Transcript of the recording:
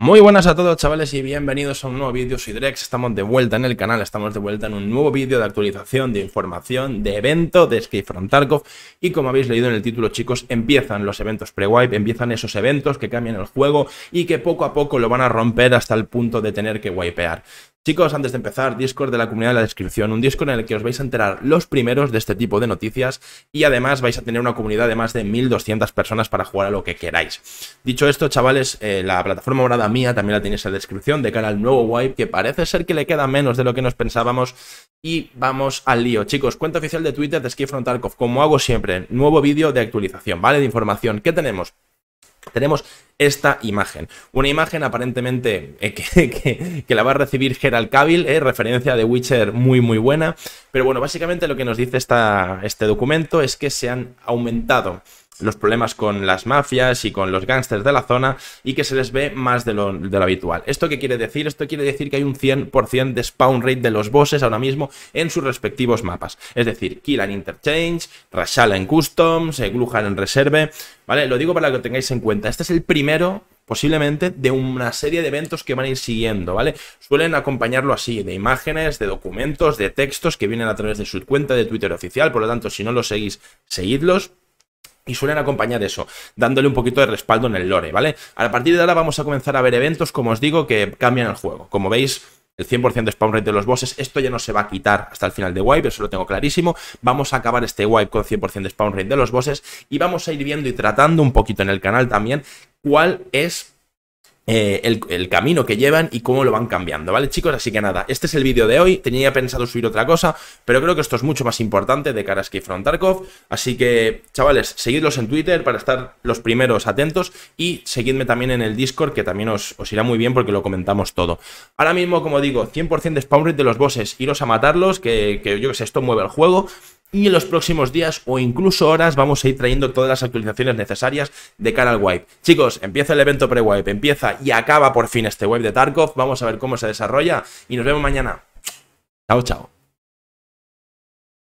Muy buenas a todos chavales y bienvenidos a un nuevo vídeo soy Drex, estamos de vuelta en el canal, estamos de vuelta en un nuevo vídeo de actualización, de información, de evento de Escape from Tarkov y como habéis leído en el título chicos, empiezan los eventos pre-wipe, empiezan esos eventos que cambian el juego y que poco a poco lo van a romper hasta el punto de tener que wipear. Chicos, antes de empezar, Discord de la comunidad en la descripción, un Discord en el que os vais a enterar los primeros de este tipo de noticias y además vais a tener una comunidad de más de 1200 personas para jugar a lo que queráis. Dicho esto, chavales, eh, la plataforma morada mía también la tenéis en la descripción de cara al nuevo wipe que parece ser que le queda menos de lo que nos pensábamos y vamos al lío. Chicos, cuenta oficial de Twitter de Skifrontarkov, como hago siempre, nuevo vídeo de actualización, ¿vale? De información. ¿Qué tenemos? tenemos esta imagen. Una imagen aparentemente eh, que, la va a recibir Gerald Cavill, eh, referencia de Witcher muy muy buena. Pero bueno, básicamente lo que nos dice esta, este documento es que se han aumentado los problemas con las mafias y con los gángsters de la zona y que se les ve más de lo, habitual. ¿Esto qué quiere decir? Esto quiere decir que hay un 100% de spawn rate de los bosses ahora mismo en sus respectivos mapas. Es decir, Killan Interchange, Rashala en Customs, eh, Gluhan en Reserve, ¿vale? Lo digo para que lo tengáis en cuenta. Este es el primero posiblemente de una serie de eventos que van a ir siguiendo, ¿vale? Suelen acompañarlo así, de imágenes, de documentos, de textos que vienen a través de su cuenta de Twitter oficial, por lo tanto, si no lo seguís, seguidlos y suelen acompañar eso, dándole un poquito de respaldo en el lore, ¿vale? A partir de ahora vamos a comenzar a ver eventos, como os digo, que cambian el juego. Como veis, el 100% de spawn rate de los bosses, esto ya no se va a quitar hasta el final de wipe, eso lo tengo clarísimo. Vamos a acabar este wipe con 100% de spawn rate de los bosses y vamos a ir viendo y tratando un poquito en el canal también cuál es eh, el, camino que llevan y cómo lo van cambiando, ¿vale chicos? Así que nada, este es el vídeo de hoy, tenía pensado subir otra cosa, pero creo que esto es mucho más importante de cara a Skifron así que chavales, seguidlos en Twitter para estar los primeros atentos y seguidme también en el Discord que también os, irá muy bien porque lo comentamos todo. Ahora mismo, como digo, 100% de spawn rate de los bosses, iros a matarlos, que, que yo que sé, esto mueve el juego y en los próximos días o incluso horas vamos a ir trayendo todas las actualizaciones necesarias de cara al wipe. Chicos, empieza el evento pre-wipe, empieza y acaba por fin este wipe de Tarkov, vamos a ver cómo se desarrolla y nos vemos mañana. Chao, chao.